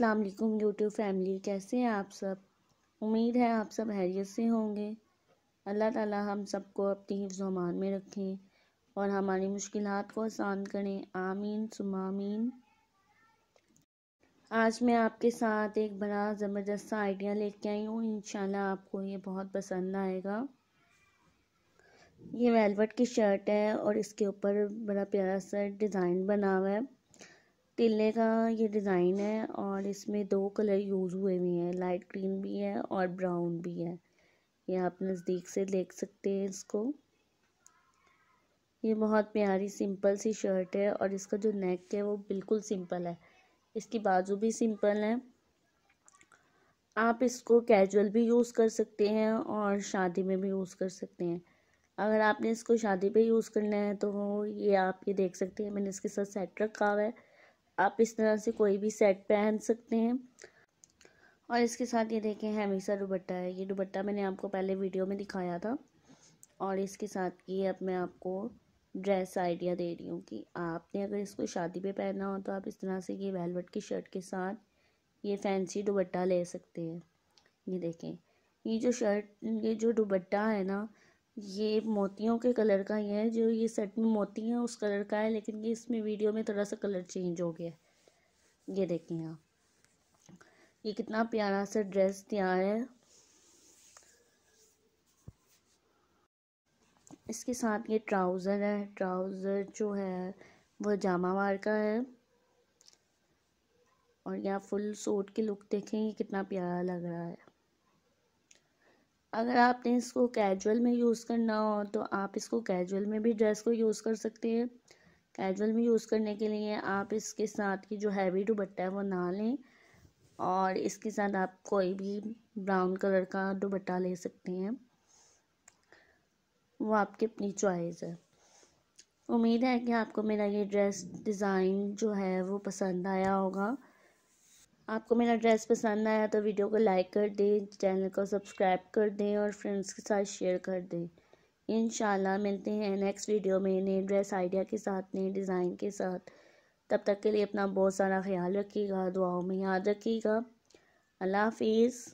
अस्सलाम वालेकुम YouTube family कैसे हैं आप सब उम्मीद है आप सब हैरियत से होंगे अल्लाह ताला हम सबको अपनी हिफ्ज़ अमान में रखें और हमारी मुश्किल को आसान करें आमीन सुमामीन आज मैं आपके साथ एक बड़ा ज़बरदस्त आइडिया लेके आई हूँ इन आपको ये बहुत पसंद आएगा ये वेलवेट की शर्ट है और इसके ऊपर बड़ा प्यारा सा डिज़ाइन बना हुआ है तिले का ये डिज़ाइन है और इसमें दो कलर यूज़ हुए हुए हैं लाइट ग्रीन भी है और ब्राउन भी है ये आप नज़दीक से देख सकते हैं इसको ये बहुत प्यारी सिंपल सी शर्ट है और इसका जो नेक है वो बिल्कुल सिंपल है इसकी बाजू भी सिंपल है आप इसको कैजुअल भी यूज़ कर सकते हैं और शादी में भी यूज़ कर सकते हैं अगर आपने इसको शादी पे यूज़ करना है तो ये आप ये देख सकते हैं मैंने इसके साथ सेट रखा हुआ है आप इस तरह से कोई भी सेट पहन सकते हैं और इसके साथ ये देखें हमेशा दुबट्टा है ये दुबट्टा मैंने आपको पहले वीडियो में दिखाया था और इसके साथ ये अब मैं आपको ड्रेस आइडिया दे रही हूँ कि आपने अगर इसको शादी पे पहनना हो तो आप इस तरह से ये वेलवेट की शर्ट के साथ ये फैंसी दुबट्टा ले सकते हैं ये देखें ये जो शर्ट ये जो दुबट्टा है ना ये मोतियों के कलर का ही है जो ये सेट में मोती है उस कलर का है लेकिन ये इसमें वीडियो में थोड़ा सा कलर चेंज हो गया है ये देखें आप ये कितना प्यारा सा ड्रेस तैयार है इसके साथ ये ट्राउज़र है ट्राउज़र जो है वो जामा का है और यहाँ फुल सूट की लुक देखें ये कितना प्यारा लग रहा है अगर आपने इसको कैजुअल में यूज़ करना हो तो आप इसको कैजुअल में भी ड्रेस को यूज़ कर सकते हैं कैजुअल में यूज़ करने के लिए आप इसके साथ की जो हैवी दुबट्टा है वो ना लें और इसके साथ आप कोई भी ब्राउन कलर का दुबट्टा ले सकते हैं वो आपकी अपनी चॉइस है उम्मीद है कि आपको मेरा ये ड्रेस डिज़ाइन जो है वो पसंद आया होगा आपको मेरा ड्रेस पसंद आया तो वीडियो को लाइक कर दें चैनल को सब्सक्राइब कर दें और फ्रेंड्स के साथ शेयर कर दें इन मिलते हैं नेक्स्ट वीडियो में नए ड्रेस आइडिया के साथ नए डिज़ाइन के साथ तब तक के लिए अपना बहुत सारा ख्याल रखिएगा दुआओं में याद रखिएगा अल्लाह हाफिज़